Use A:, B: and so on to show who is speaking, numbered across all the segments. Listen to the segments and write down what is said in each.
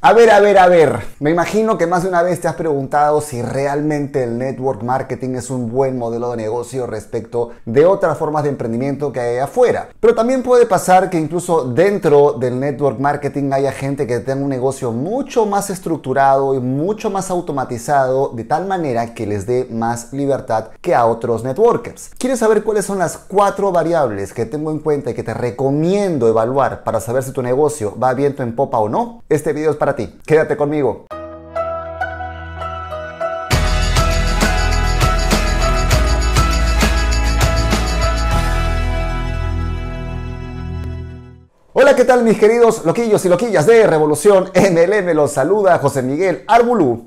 A: A ver, a ver, a ver. Me imagino que más de una vez te has preguntado si realmente el network marketing es un buen modelo de negocio respecto de otras formas de emprendimiento que hay afuera. Pero también puede pasar que incluso dentro del network marketing haya gente que tenga un negocio mucho más estructurado y mucho más automatizado de tal manera que les dé más libertad que a otros networkers. ¿Quieres saber cuáles son las cuatro variables que tengo en cuenta y que te recomiendo evaluar para saber si tu negocio va viento en popa o no? Este video es para ti. Quédate conmigo. Hola, ¿qué tal mis queridos loquillos y loquillas de Revolución MLM? Los saluda José Miguel Arbulú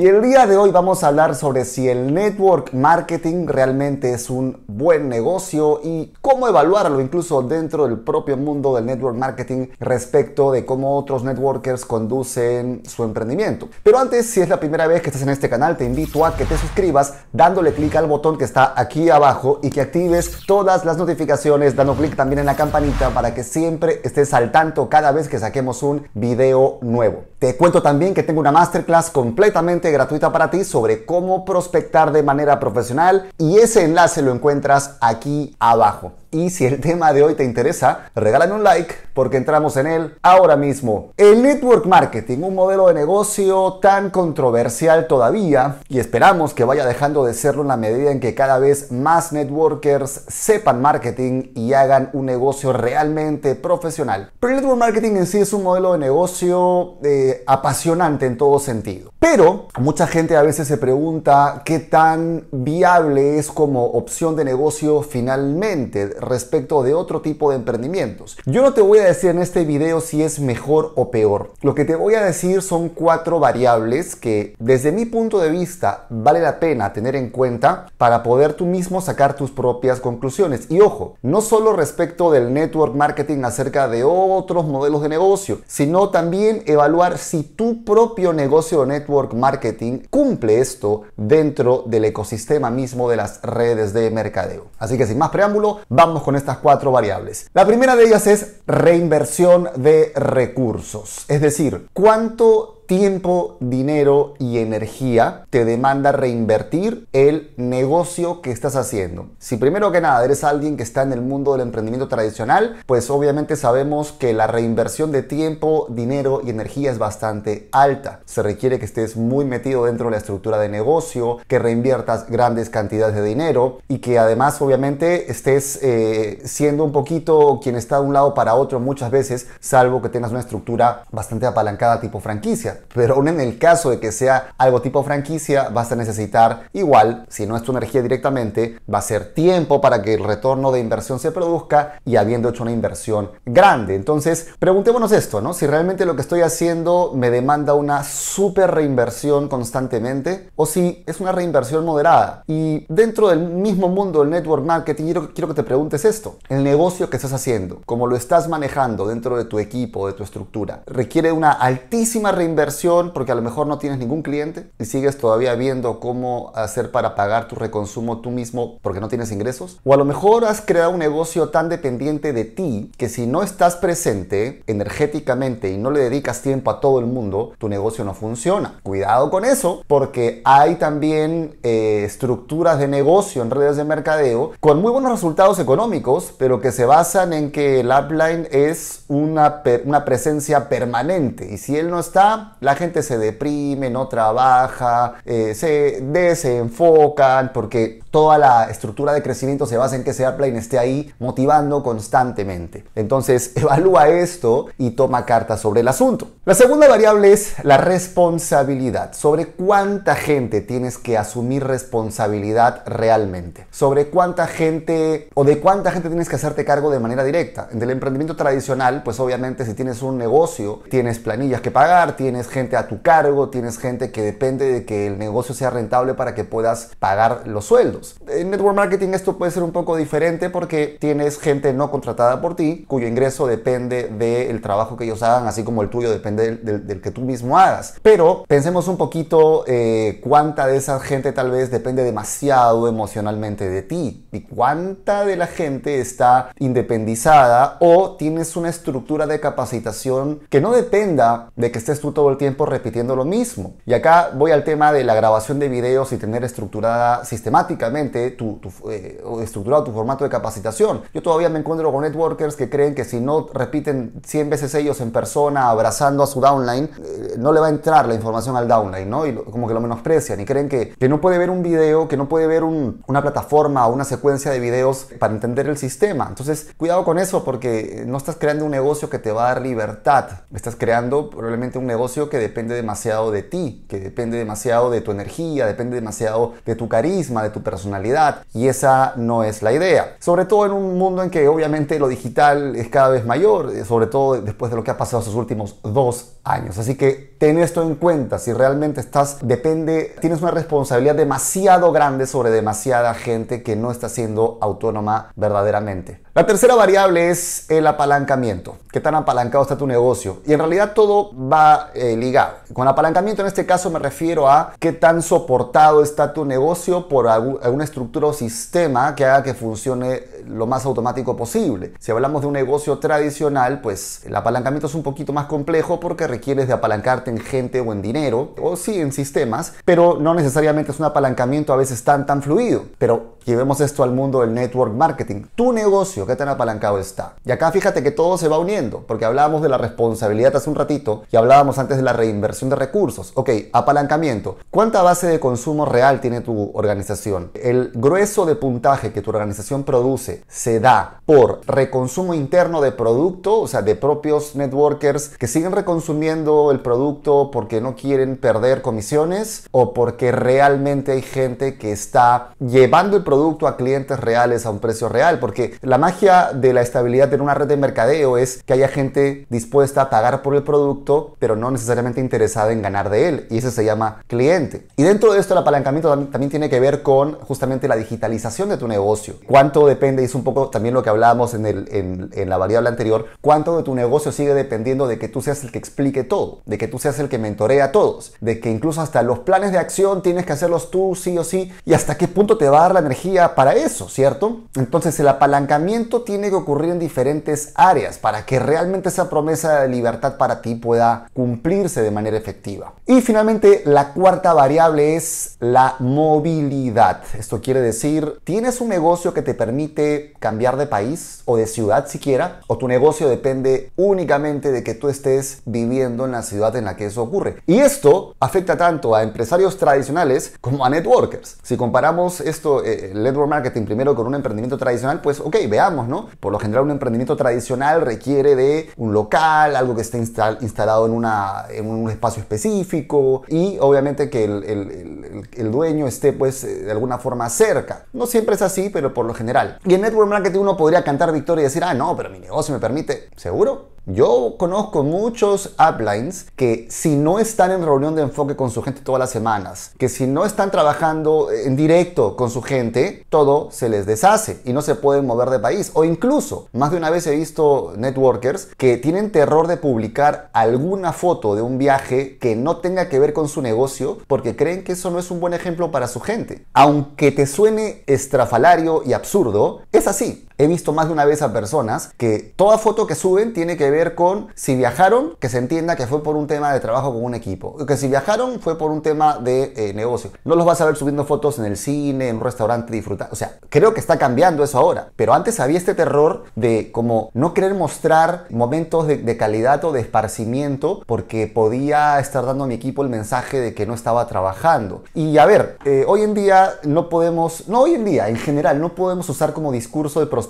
A: y el día de hoy vamos a hablar sobre si el network marketing realmente es un buen negocio y cómo evaluarlo incluso dentro del propio mundo del network marketing respecto de cómo otros networkers conducen su emprendimiento. Pero antes, si es la primera vez que estás en este canal, te invito a que te suscribas dándole clic al botón que está aquí abajo y que actives todas las notificaciones dando clic también en la campanita para que siempre estés al tanto cada vez que saquemos un video nuevo. Te cuento también que tengo una masterclass completamente gratuita para ti sobre cómo prospectar de manera profesional y ese enlace lo encuentras aquí abajo. Y si el tema de hoy te interesa, regálame un like porque entramos en él ahora mismo. El network marketing, un modelo de negocio tan controversial todavía y esperamos que vaya dejando de serlo en la medida en que cada vez más networkers sepan marketing y hagan un negocio realmente profesional. Pero el network marketing en sí es un modelo de negocio eh, apasionante en todo sentido. Pero mucha gente a veces se pregunta qué tan viable es como opción de negocio finalmente respecto de otro tipo de emprendimientos. Yo no te voy a decir en este video si es mejor o peor. Lo que te voy a decir son cuatro variables que desde mi punto de vista vale la pena tener en cuenta para poder tú mismo sacar tus propias conclusiones. Y ojo, no solo respecto del network marketing acerca de otros modelos de negocio, sino también evaluar si tu propio negocio de network marketing cumple esto dentro del ecosistema mismo de las redes de mercadeo. Así que sin más preámbulo, vamos con estas cuatro variables. La primera de ellas es reinversión de recursos, es decir, cuánto tiempo, dinero y energía te demanda reinvertir el negocio que estás haciendo. Si primero que nada eres alguien que está en el mundo del emprendimiento tradicional, pues obviamente sabemos que la reinversión de tiempo, dinero y energía es bastante alta. Se requiere que estés muy metido dentro de la estructura de negocio, que reinviertas grandes cantidades de dinero y que además obviamente estés eh, siendo un poquito quien está de un lado para otro muchas veces, salvo que tengas una estructura bastante apalancada tipo franquicia pero aún en el caso de que sea algo tipo franquicia, vas a necesitar igual, si no es tu energía directamente, va a ser tiempo para que el retorno de inversión se produzca y habiendo hecho una inversión grande. Entonces, preguntémonos esto, ¿no? Si realmente lo que estoy haciendo me demanda una super reinversión constantemente o si es una reinversión moderada. Y dentro del mismo mundo del network marketing, quiero, quiero que te preguntes esto. El negocio que estás haciendo, como lo estás manejando dentro de tu equipo, de tu estructura, requiere una altísima reinversión porque a lo mejor no tienes ningún cliente y sigues todavía viendo cómo hacer para pagar tu reconsumo tú mismo porque no tienes ingresos. O a lo mejor has creado un negocio tan dependiente de ti que si no estás presente energéticamente y no le dedicas tiempo a todo el mundo, tu negocio no funciona. Cuidado con eso porque hay también eh, estructuras de negocio en redes de mercadeo con muy buenos resultados económicos, pero que se basan en que el upline es una, una presencia permanente y si él no está, la gente se deprime, no trabaja, eh, se desenfocan porque toda la estructura de crecimiento se basa en que ese plane esté ahí motivando constantemente. Entonces evalúa esto y toma cartas sobre el asunto. La segunda variable es la responsabilidad. Sobre cuánta gente tienes que asumir responsabilidad realmente. Sobre cuánta gente o de cuánta gente tienes que hacerte cargo de manera directa. En el emprendimiento tradicional, pues obviamente si tienes un negocio, tienes planillas que pagar, tienes gente a tu cargo, tienes gente que depende de que el negocio sea rentable para que puedas pagar los sueldos. En network marketing esto puede ser un poco diferente porque tienes gente no contratada por ti cuyo ingreso depende del trabajo que ellos hagan, así como el tuyo depende del, que tú mismo hagas. Pero pensemos un poquito eh, cuánta de esa gente tal vez depende demasiado emocionalmente de ti y cuánta de la gente está independizada o tienes una estructura de capacitación que no dependa de que estés tú todo el tiempo repitiendo lo mismo. Y acá voy al tema de la grabación de videos y tener estructurada sistemáticamente tu, tu eh, estructurado tu formato de capacitación. Yo todavía me encuentro con networkers que creen que si no repiten 100 veces ellos en persona abrazando a su downline, eh, no le va a entrar la información al downline, ¿no? Y como que lo menosprecian y creen que, que no puede ver un video, que no puede ver una plataforma o una secuencia de videos para entender el sistema. Entonces, cuidado con eso porque no estás creando un negocio que te va a dar libertad. Estás creando probablemente un negocio que depende demasiado de ti, que depende demasiado de tu energía, depende demasiado de tu carisma, de tu personalidad. Y esa no es la idea. Sobre todo en un mundo en que obviamente lo digital es cada vez mayor, eh, sobre todo después de lo que ha pasado estos últimos dos años. Así que ten esto en cuenta. Si realmente estás, depende, tienes una responsabilidad demasiado grande sobre demasiada gente que no está siendo autónoma verdaderamente. La tercera variable es el apalancamiento. ¿Qué tan apalancado está tu negocio? Y en realidad todo va eh, ligado. Con apalancamiento en este caso me refiero a qué tan soportado está tu negocio por alguna estructura o sistema que haga que funcione lo más automático posible. Si hablamos de un negocio tradicional, pues el apalancamiento es un poquito más complejo porque requieres de apalancarte en gente o en dinero, o sí en sistemas, pero no necesariamente es un apalancamiento a veces tan tan fluido. Pero llevemos esto al mundo del network marketing. Tu negocio, ¿qué tan apalancado está? Y acá fíjate que todo se va uniendo, porque hablábamos de la responsabilidad hace un ratito y hablábamos antes de la reinversión de recursos. Ok, apalancamiento. ¿Cuánta base de consumo real tiene tu organización? El grueso de puntaje que tu organización produce se da por reconsumo interno de producto, o sea, de propios networkers que siguen reconsumiendo el producto porque no quieren perder comisiones o porque realmente hay gente que está llevando el producto a clientes reales a un precio real. Porque la magia de la estabilidad en una red de mercadeo es que haya gente dispuesta a pagar por el producto, pero no necesariamente interesada en ganar de él y ese se llama cliente. Y dentro de esto el apalancamiento también, tiene que ver con justamente la digitalización de tu negocio. Cuánto depende, es un poco también lo que hablábamos en, el, en, en la variable anterior, cuánto de tu negocio sigue dependiendo de que tú seas el que explique todo, de que tú seas el que mentorea a todos, de que incluso hasta los planes de acción tienes que hacerlos tú sí o sí y hasta qué punto te va a dar la energía para eso, ¿cierto? Entonces el apalancamiento tiene que ocurrir en diferentes áreas para que realmente esa promesa de libertad para ti pueda cumplir de manera efectiva. Y finalmente, la cuarta variable es la movilidad. Esto quiere decir, ¿tienes un negocio que te permite cambiar de país o de ciudad siquiera? ¿O tu negocio depende únicamente de que tú estés viviendo en la ciudad en la que eso ocurre? Y esto afecta tanto a empresarios tradicionales como a networkers. Si comparamos esto, el eh, eh, network marketing primero con un emprendimiento tradicional, pues ok, veamos, ¿no? Por lo general un emprendimiento tradicional requiere de un local, algo que esté instalado en una en un espacio específico y obviamente que el, dueño esté pues eh, de alguna forma cerca. No siempre es así, pero por lo general. Y en Network Marketing uno podría cantar victoria y decir, ah, no, pero mi negocio me permite. ¿Seguro? Yo conozco muchos uplines que si no están en reunión de enfoque con su gente todas las semanas, que si no están trabajando en directo con su gente, todo se les deshace y no se pueden mover de país. O incluso, más de una vez he visto networkers que tienen terror de publicar alguna foto de un viaje que no tenga que ver con su negocio porque creen que eso no es un buen ejemplo para su gente. Aunque te suene estrafalario y absurdo, es así. He visto más de una vez a personas que toda foto que suben tiene que ver con si viajaron, que se entienda que fue por un tema de trabajo con un equipo. Que si viajaron fue por un tema de eh, negocio. No los vas a ver subiendo fotos en el cine, en un restaurante, disfrutando. O sea, creo que está cambiando eso ahora. Pero antes había este terror de como no querer mostrar momentos de, calidad o de esparcimiento porque podía estar dando a mi equipo el mensaje de que no estaba trabajando. Y a ver, eh, hoy en día no podemos, no hoy en día, en general, no podemos usar como discurso de prospección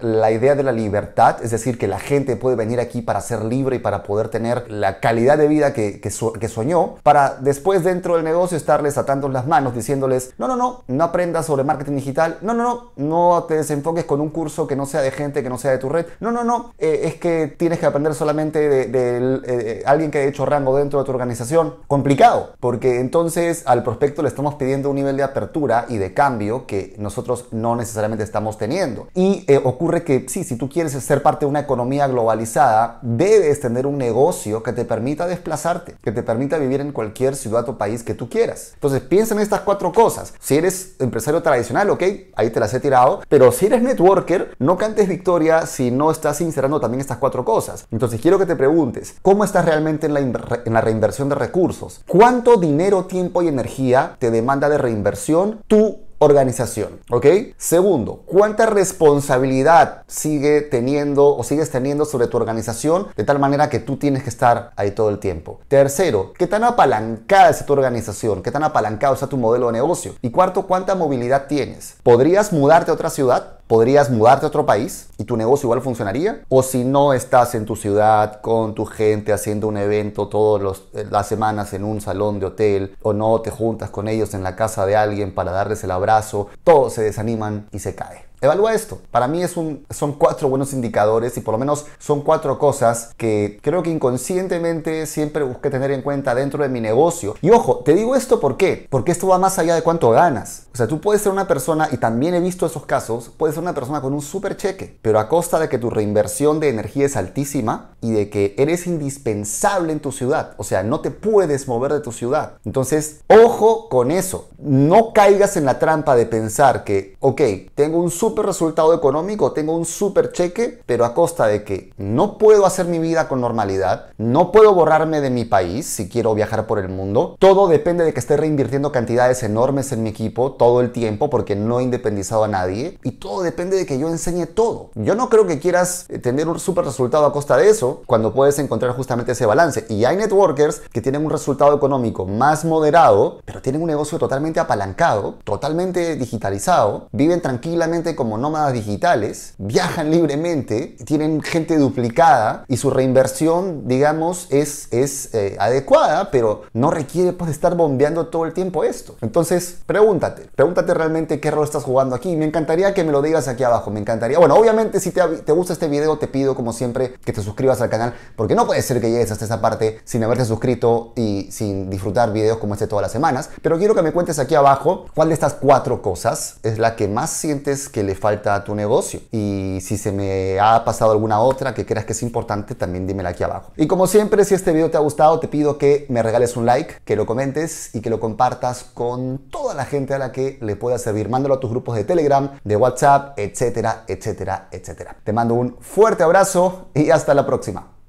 A: la idea de la libertad, es decir, que la gente puede venir aquí para ser libre y para poder tener la calidad de vida que, que, soñó, para después dentro del negocio estarles atando las manos, diciéndoles, no, no, no, no aprendas sobre marketing digital, no, no, no, no te desenfoques con un curso que no sea de gente, que no sea de tu red, no, no, no, eh, es que tienes que aprender solamente de, alguien que ha hecho rango dentro de tu organización. Complicado, porque entonces al prospecto le estamos pidiendo un nivel de apertura y de cambio que nosotros no necesariamente estamos teniendo. Y eh, ocurre que sí, si tú quieres ser parte de una economía globalizada, debes tener un negocio que te permita desplazarte, que te permita vivir en cualquier ciudad o país que tú quieras. Entonces piensa en estas cuatro cosas. Si eres empresario tradicional, ok, ahí te las he tirado, pero si eres networker, no cantes victoria si no estás sincerando también estas cuatro cosas. Entonces quiero que te preguntes, ¿cómo estás realmente en la, en la reinversión de recursos? ¿Cuánto dinero, tiempo y energía te demanda de reinversión tú organización, ¿ok? Segundo, ¿cuánta responsabilidad sigue teniendo o sigues teniendo sobre tu organización de tal manera que tú tienes que estar ahí todo el tiempo? Tercero, ¿qué tan apalancada es tu organización? ¿Qué tan apalancado está tu modelo de negocio? Y cuarto, ¿cuánta movilidad tienes? ¿Podrías mudarte a otra ciudad? podrías mudarte a otro país y tu negocio igual funcionaría. O si no estás en tu ciudad con tu gente haciendo un evento todas eh, las semanas en un salón de hotel o no te juntas con ellos en la casa de alguien para darles el abrazo, todos se desaniman y se cae. Evalúa esto. Para mí es un, son cuatro buenos indicadores y por lo menos son cuatro cosas que creo que inconscientemente siempre busqué tener en cuenta dentro de mi negocio. Y ojo, te digo esto por qué. Porque esto va más allá de cuánto ganas. O sea, tú puedes ser una persona, y también he visto esos casos, puedes ser una persona con un super cheque, pero a costa de que tu reinversión de energía es altísima y de que eres indispensable en tu ciudad. O sea, no te puedes mover de tu ciudad. Entonces, ojo con eso. No caigas en la trampa de pensar que, ok, tengo un super resultado económico, tengo un súper cheque, pero a costa de que no puedo hacer mi vida con normalidad, no puedo borrarme de mi país si quiero viajar por el mundo. Todo depende de que esté reinvirtiendo cantidades enormes en mi equipo todo el tiempo porque no he independizado a nadie y todo depende de que yo enseñe todo. Yo no creo que quieras eh, tener un súper resultado a costa de eso cuando puedes encontrar justamente ese balance. Y hay networkers que tienen un resultado económico más moderado, pero tienen un negocio totalmente apalancado, totalmente digitalizado, viven tranquilamente con como nómadas digitales, viajan libremente, tienen gente duplicada y su reinversión, digamos, es, es eh, adecuada, pero no requiere pues estar bombeando todo el tiempo esto. Entonces, pregúntate, pregúntate realmente qué rol estás jugando aquí. Me encantaría que me lo digas aquí abajo, me encantaría. Bueno, obviamente si te, te gusta este video, te pido como siempre que te suscribas al canal, porque no puede ser que llegues hasta esa parte sin haberte suscrito y sin disfrutar videos como este todas las semanas. Pero quiero que me cuentes aquí abajo cuál de estas cuatro cosas es la que más sientes que le falta a tu negocio. Y si se me ha pasado alguna otra que creas que es importante, también dímela aquí abajo. Y como siempre, si este video te ha gustado, te pido que me regales un like, que lo comentes y que lo compartas con toda la gente a la que le pueda servir. Mándalo a tus grupos de Telegram, de WhatsApp, etcétera, etcétera, etcétera. Te mando un fuerte abrazo y hasta la próxima.